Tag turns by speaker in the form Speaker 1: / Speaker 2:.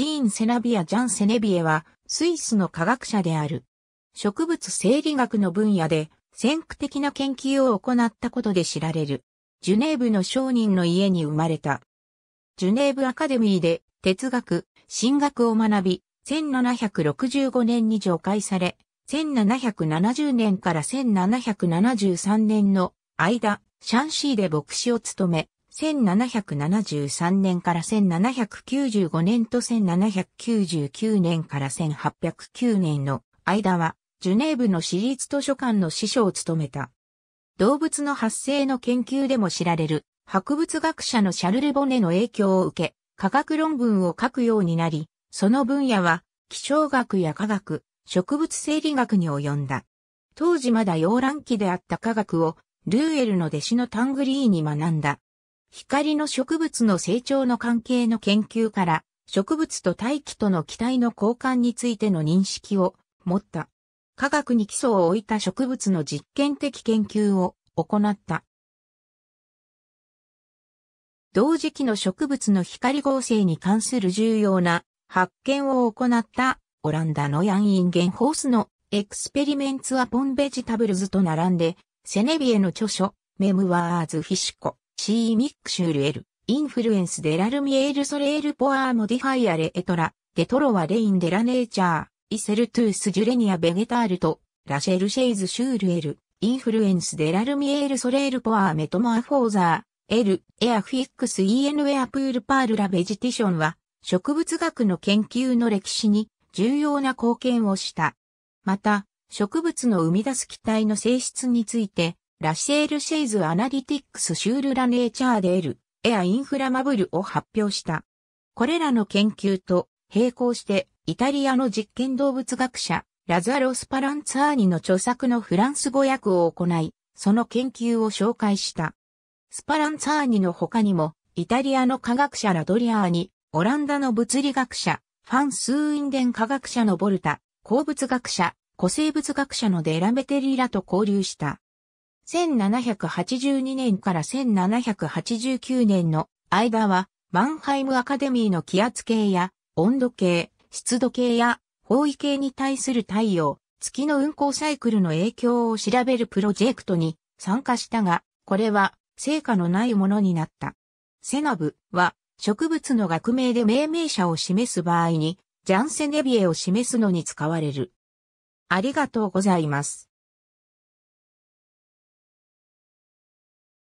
Speaker 1: ジーン・セナビア・ジャン・セネビエは、スイスの科学者である。植物生理学の分野で、先駆的な研究を行ったことで知られる。ジュネーブの商人の家に生まれた。ジュネーブアカデミーで哲学、神学を学び、1765年に除外され、1770年から1773年の間、シャンシーで牧師を務め、1773年から1795年と1799年から1809年の間は、ジュネーブの私立図書館の司書を務めた。動物の発生の研究でも知られる、博物学者のシャルル・ボネの影響を受け、科学論文を書くようになり、その分野は、気象学や科学、植物生理学に及んだ。当時まだ洋卵期であった科学を、ルーエルの弟子のタングリーに学んだ。光の植物の成長の関係の研究から、植物と大気との気体の交換についての認識を持った。科学に基礎を置いた植物の実験的研究を行った。同時期の植物の光合成に関する重要な発見を行ったオランダのヤンインゲンホースのエクスペリメンツアポンベジタブルズと並んでセネビエの著書メムワーズフィシコシーミックシュールエル、インフルエンスデラルミエールソレールポアーモディファイアレエトラ、デトロワレインデラネーチャー、イセルトゥースジュレニアベゲタールと、ラシェルシェイズシュールエル、インフルエンスデラルミエールソレールポアーメトモアフォーザー、エル、エアフィックス e エヌエアプールパールラベジティションは、植物学の研究の歴史に重要な貢献をした。また、植物の生み出す気体の性質について、ラシェール・シェイズ・アナリティックス・シュール・ラ・ネーチャー・デール、エア・インフラマブルを発表した。これらの研究と並行して、イタリアの実験動物学者、ラザロ・スパランツァーニの著作のフランス語訳を行い、その研究を紹介した。スパランツァーニの他にも、イタリアの科学者ラドリアーニ、オランダの物理学者、ファン・スーインデン科学者のボルタ、鉱物学者、古生物学者のデラメテリーラと交流した。1782年から1789年の間は、マンハイムアカデミーの気圧計や温度計、湿度計や方位計に対する太陽、月の運行サイクルの影響を調べるプロジェクトに参加したが、これは成果のないものになった。セナブは植物の学名で命名者を示す場合に、ジャンセネビエを示すのに使われる。ありがとうございます。